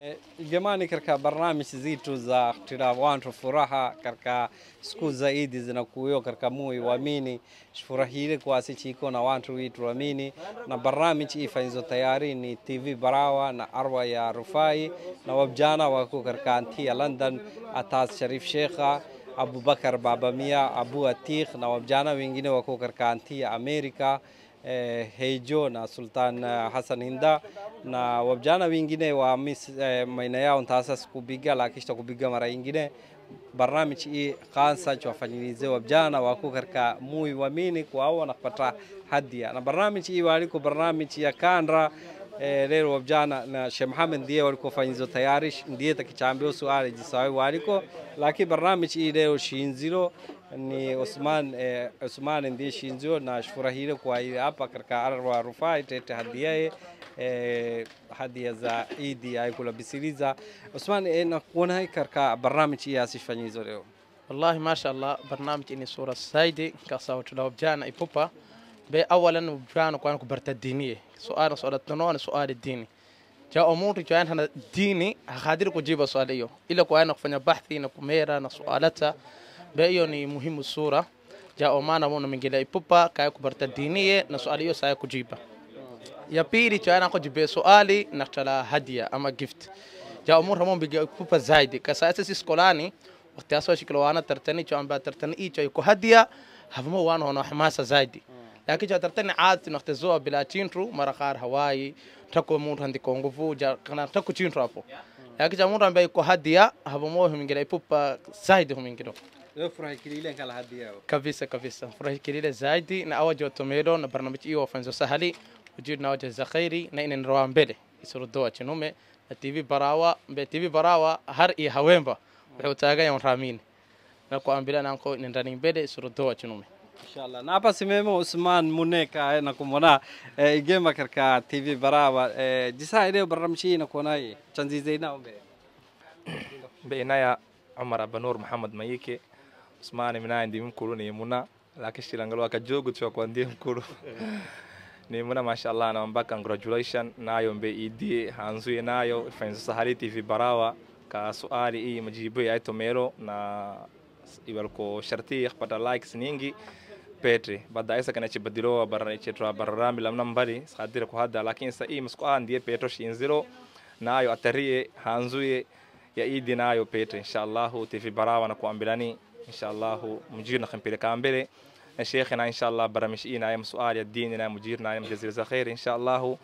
Eh, jamani, katika barnamishi zetu za Ikhtilaf Wantu Furaha katika siku zaidi zinakuyo katika muyi wamini shifurahile kwasi chiko na wantu witu wamini na barnamishi ifanyizo tayari ni TV Barawa na Arwa ya Rufai na wabjana wako katika anti ya London Atas Sharif Shekha Abubakar Babamia Abu Atikh na wabjana wengine wako katika anti ya Amerika eh, Heijo na Sultan eh, Hassan Hinda na wabjana wengine wa mis, eh, maina yao ntasa kubiga lakisha kubiga mara nyingine barnaamij i e. kansa chwafanyilize wabjana waku karka muy wamini kuawanakpata hadia na barnaamij i e, waliko barnaamij ya kandra e, eh, leo vijana na Sheikh Mohamed ndiye walikofanyizo tayari ndiye takichambia swali jisawi waliko lakini barnamich hii leo shinziro ni Osman eh, Osman ndiye shinziro na shufurahile kwa ile hapa katika arwa rufai tete hadia ye eh, hadia za Idi ya bisiliza Osman eh, na kuona hii katika barnamich hii asifanyizo leo wallahi masha barnamich ni sura saidi kasawa tulao vijana ipupa بأولا جانا كوانك كبرت الدينيه سؤال سؤال تنون سؤال الديني جاء امور جانا هنا ديني خادر كجيب جيب سؤال ايو الا كوانا كفنا بحثي نكميرا كوميرا بأيوني مهم الصوره جاء امانا مون من جلا يبوبا كاي كبرت الدينيه نسؤال سؤال ايو ساي كجيبا يا بيري جانا كو جيب سؤالي نختلا هديه اما gift جاء امور همون بيجي يبوبا زايد كاساسي سكولاني وقت اسوا شكل وانا ترتني جاء ام با ترتني اي جاي كو هديه هفمو وانا هنا حماسه زايدي lakini cha laakiin jatartani na tezoa bila tintru mara kar hawai tako muntu handi konguvu ja kana tako tintru hapo mm. lakini cha mtu ambaye iko hadia hapo moyo humingira ipupa side humingira kabisa kabisa furahi kilile zaidi na awaji watomero na barnamij iyo wafanzo sahali ujid na waje zakhiri na ina nroa mbele isurudoa chinume na tv barawa mbe tv barawa har i hawemba mm. wuxuu taagayan raamiin na ku ambila nanko ina ndani mbele isurudoa chinume ان شاء الله نعم سميمو عثمان منيكا نكومنا جيما كركا تي في براوا جسا ايدي برمشي نكوناي تنزي زينا بينايا عمر ابو نور محمد ميكي عثمان منا عندي من كولون يمنا لكن شيلانغل واكا جوجو تشوكو عندي من كولون nimuna mashallah naomba congratulation nayo mbe idi hanzuye nayo ifanyizo sahari tv barawa ka suali iyi majibu ya itomero na ibaruko sharti yakpata likes ningi petri bada isa kana chibadiro barana chetu barara milamna mbali sadira kuhada lakini sa i msko andie petro shinziro nayo atarie hanzuye ya idi nayo petri inshallah tv barawa na kuambilani inshallah mjiri na kampele kambele na shekhi na inshallah baramish i nayo msuali ya dini nayo mjiri nayo mjazira za khair inshallah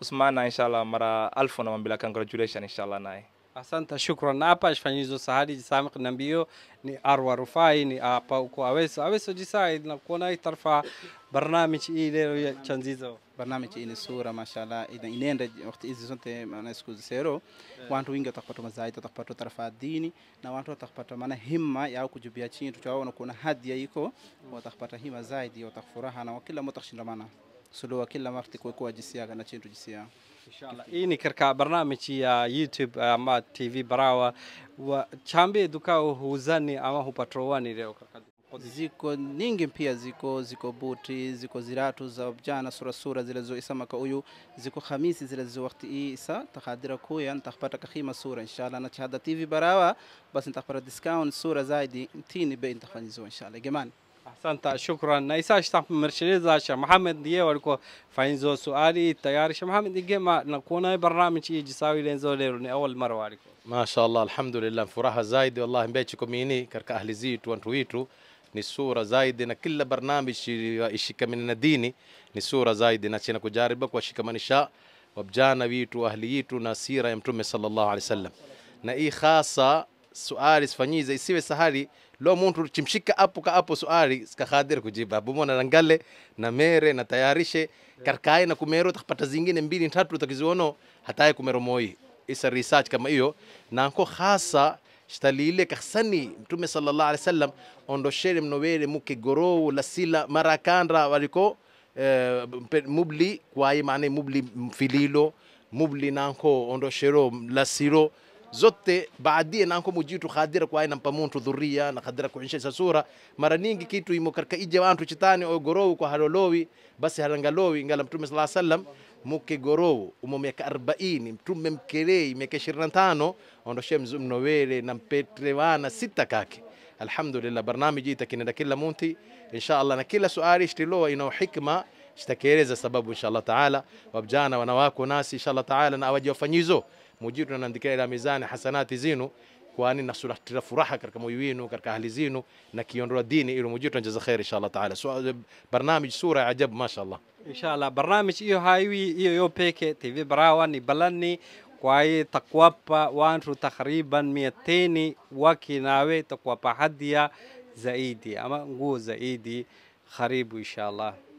usmana inshallah mara alfu na mbila congratulations inshallah nayo Asante, shukran. Na hapa shifanyizo sahali jisamik na mbio ni Arwa Rufai ni hapa uko Aweso. Aweso jisaid na kuona hii tarfa barnamij hii leo ya chanzizo. hii ni sura mashallah ina inenda wakati hizi zote maana siku zisero yeah. Watu wengi watapata mazaidi, watapata tarfa dini na watu watapata maana himma ya kujibia chini, tutaona kuona hadhi iko, mm. watapata hima zaidi, watafuraha na kila mtu atashindamana. سلوى كل وقت كوكو جسيا أنا تشين تجسيا إن شاء الله إني كركا برنامج يا يوتيوب أما تي في براوا وشامبي دوكا هوزاني أما هو leo kaka ziko nyingi pia ziko ziko buti ziko ziratu za vijana sura sura zile zoisa maka uyu ziko hamisi zile zo wakati hii isa takadira kuya nitakapata kahima sura inshallah na chada tv barawa basi nitakapata discount sura zaidi tini bei nitafanyizo inshallah jamani Asante, shukran. Na isa staff mershiliza Sheikh Mohamed ndiye walikuwa fainzo suali tayari. Sheikh Mohamed igema na kuona barnamij hii jisawi lenzo leo ni awal mara waliko. Ma alhamdulillah, furaha zaidi wallahi mbechi kumini katika ahli zetu wantu wetu ni sura zaidi, na kila barnamij ishikamani na dini ni sura zaidi, na china kujaribu kuwashikamanisha wabjana wetu ahli yetu na sira ya Mtume sallallahu alaihi wasallam, na hii hasa suali sifanyize isiwe sahali lo muntu chimshika apo ka apo swali sikahadhiri kujiba bumona nangale na mere na tayarishe eh. karkaye na kumero tapata zingine mbili tatu takizuono hataye kumero moi isa research kama hiyo na nko hasa shtalile kahsani mtume sallallahu alaihi wasallam ondoshere mnowere muke gorou lasila marakandra waliko eh, mubli kwaye maana mubli mfililo mubli nanko ondoshero lasiro zote baadie nanko mujitu khadira kwa ina aina mpamuntu dhuria na khadira kuinsha sasura mara nyingi kitu imo karka ije wantu chitani o gorowu kwa halolowi basi halangalowi ngala mtume sala sallam muke gorowu umo miaka 40 mtume mkelei miaka 25 ondoshe mzumno wele na wana sita kake alhamdulillah barnamiji itakinenda kila munti insha Allah na kila suali ishtilowa ina hikma shtakeleza sababu insha Allah taala wabjana wanawako nasi insha Allah taala na awaji wafanyizo mujitu nanaandikira ila mizani hasanati zinu kwani nasulhatira furaha katika moyo wenu katika ahli zinu na kiondoa dini ilo mujitu jaza khair inshallah taala so, barnamij sura ajab mashallah inshallah barnamij iyo haywi iyo yo peke tv barawani balani kwaye takwapa wantu takriban miatini wakinawe takwapa hadia zaidi ama nguo zaidi karibu inshallah